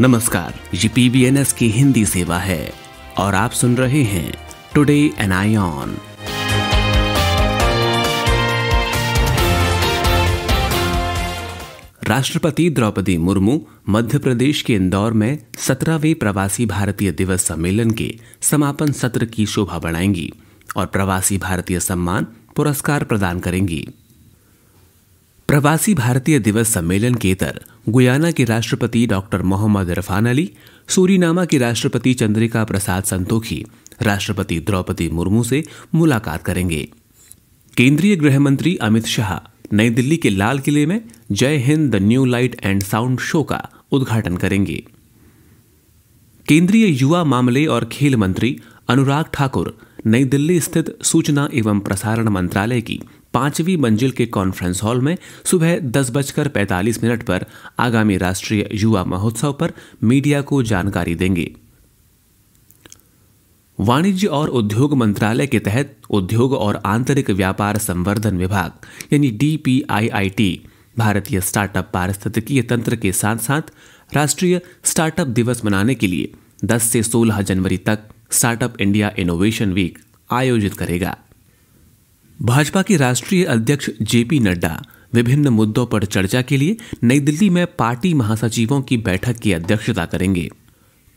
नमस्कार ये पीबीएनएस की हिंदी सेवा है और आप सुन रहे हैं टुडे एन आई ऑन राष्ट्रपति द्रौपदी मुर्मू मध्य प्रदेश के इंदौर में सत्रहवें प्रवासी भारतीय दिवस सम्मेलन के समापन सत्र की शोभा बढ़ाएंगी और प्रवासी भारतीय सम्मान पुरस्कार प्रदान करेंगी प्रवासी भारतीय दिवस सम्मेलन के तर गुयाना के राष्ट्रपति डॉक्टर मोहम्मद इरफान अली सूरीनामा के राष्ट्रपति चंद्रिका प्रसाद संतोखी राष्ट्रपति द्रौपदी मुर्मू से मुलाकात करेंगे केंद्रीय गृह मंत्री अमित शाह नई दिल्ली के लाल किले में Jai Hind the new light and sound show का उद्घाटन करेंगे केंद्रीय युवा मामले और खेल मंत्री अनुराग ठाकुर नई दिल्ली स्थित सूचना एवं प्रसारण मंत्रालय की पांचवी मंजिल के कॉन्फ्रेंस हॉल में सुबह दस बजकर पैंतालीस मिनट पर आगामी राष्ट्रीय युवा महोत्सव पर मीडिया को जानकारी देंगे वाणिज्य और उद्योग मंत्रालय के तहत उद्योग और आंतरिक व्यापार संवर्धन विभाग यानी डीपीआईआईटी भारतीय स्टार्टअप पारिस्थितिकीय तंत्र के साथ साथ राष्ट्रीय स्टार्टअप दिवस मनाने के लिए 10 से 16 जनवरी तक स्टार्टअप इंडिया इनोवेशन वीक आयोजित करेगा भाजपा के राष्ट्रीय अध्यक्ष जेपी नड्डा विभिन्न मुद्दों पर चर्चा के लिए नई दिल्ली में पार्टी महासचिवों की बैठक की अध्यक्षता करेंगे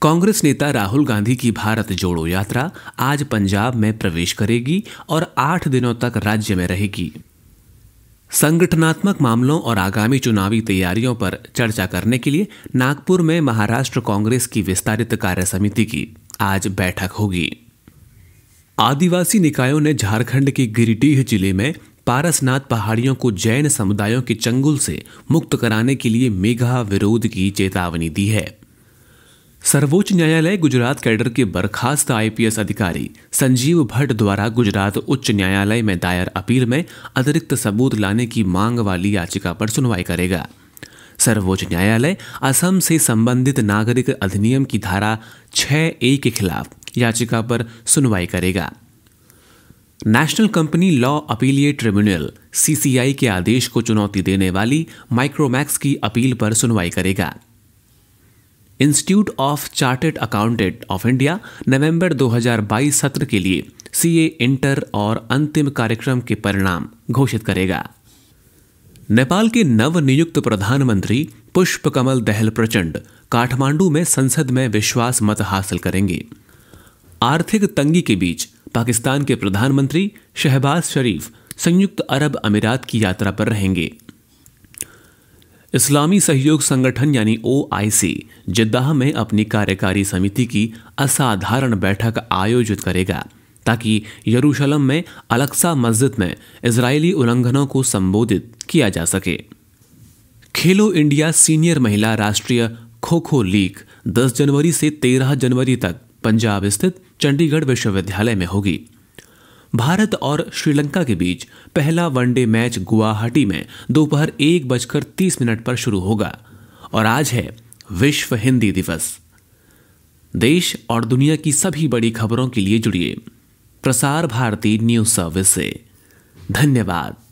कांग्रेस नेता राहुल गांधी की भारत जोड़ो यात्रा आज पंजाब में प्रवेश करेगी और आठ दिनों तक राज्य में रहेगी संगठनात्मक मामलों और आगामी चुनावी तैयारियों पर चर्चा करने के लिए नागपुर में महाराष्ट्र कांग्रेस की विस्तारित कार्य समिति की आज बैठक होगी आदिवासी निकायों ने झारखंड के गिरिडीह जिले में पारसनाथ पहाड़ियों को जैन समुदायों के चंगुल से मुक्त कराने के लिए मेघा विरोध की चेतावनी दी है सर्वोच्च न्यायालय गुजरात कैडर के बर्खास्त आईपीएस अधिकारी संजीव भट्ट द्वारा गुजरात उच्च न्यायालय में दायर अपील में अतिरिक्त सबूत लाने की मांग वाली याचिका पर सुनवाई करेगा सर्वोच्च न्यायालय असम से संबंधित नागरिक अधिनियम की धारा छह ए के खिलाफ याचिका पर सुनवाई करेगा नेशनल कंपनी लॉ अपीलीय ट्रिब्यूनल सीसीआई के आदेश को चुनौती देने वाली माइक्रोमैक्स की अपील पर सुनवाई करेगा institute of chartered accountant of India नवंबर 2022 सत्र के लिए सीए इंटर और अंतिम कार्यक्रम के परिणाम घोषित करेगा नेपाल के नवनियुक्त प्रधानमंत्री पुष्पकमल दहल प्रचंड काठमांडू में संसद में विश्वास मत हासिल करेंगे आर्थिक तंगी के बीच पाकिस्तान के प्रधानमंत्री शहबाज शरीफ संयुक्त अरब अमीरात की यात्रा पर रहेंगे इस्लामी सहयोग संगठन यानी सी जिद्दाह में अपनी कार्यकारी समिति की असाधारण बैठक आयोजित करेगा ताकि यरूशलम में अलक्सा मस्जिद में इसराइली उल्लंघनों को संबोधित किया जा सके खेलो इंडिया सीनियर महिला राष्ट्रीय खो खो लीग 10 जनवरी से 13 जनवरी तक पंजाब स्थित चंडीगढ़ विश्वविद्यालय में होगी भारत और श्रीलंका के बीच पहला वनडे मैच गुवाहाटी में दोपहर एक बजकर तीस मिनट पर शुरू होगा और आज है विश्व हिंदी दिवस देश और दुनिया की सभी बड़ी खबरों के लिए जुड़िए प्रसार भारती न्यूज सर्विस से धन्यवाद